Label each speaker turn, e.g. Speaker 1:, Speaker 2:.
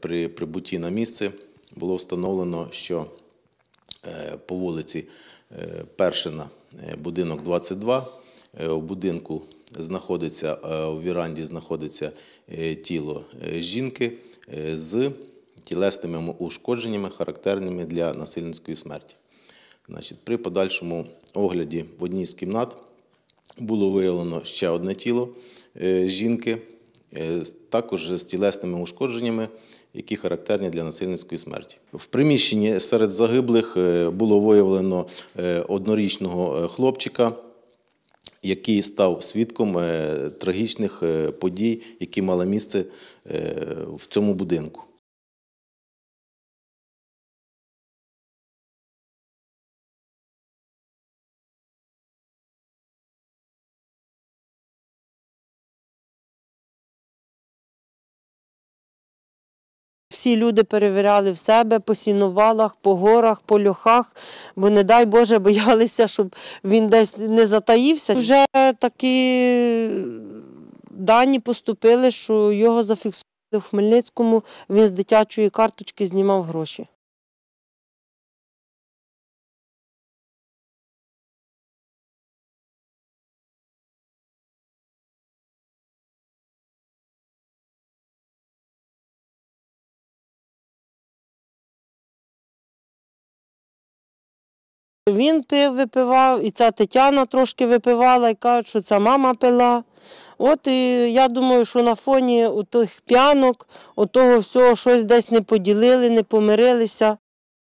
Speaker 1: При прибутті
Speaker 2: на місце було встановлено, що е, по вулиці е, Першина, е, будинок 22. у будинку знаходиться в віранді знаходиться тіло жінки з тілесними ушкодженнями, характерними для насильницької смерті. Значить, При подальшому огляді в одній з кімнат було виявлено ще одне тіло жінки. Е, також з тілесними ушкодженнями, які характерні для насильницької смерті. В приміщенні серед загиблих е, було виявлено е, однорічного хлопчика. Який став свідком трагічних подій, які мали місце в цьому будинку.
Speaker 3: Всі люди перевіряли в себе по сіновалах, по горах, по льохах, бо, не дай Боже, боялися,
Speaker 4: щоб він десь не затаївся. Вже такі
Speaker 3: дані поступили, що його зафіксували в Хмельницькому, він з дитячої карточки знімав гроші. Він пив, випивав, і ця Тетяна трошки випивала і кажуть, що ця мама пила. От і я думаю, що на фоні тих п'янок, того всього щось десь не поділили, не помирилися.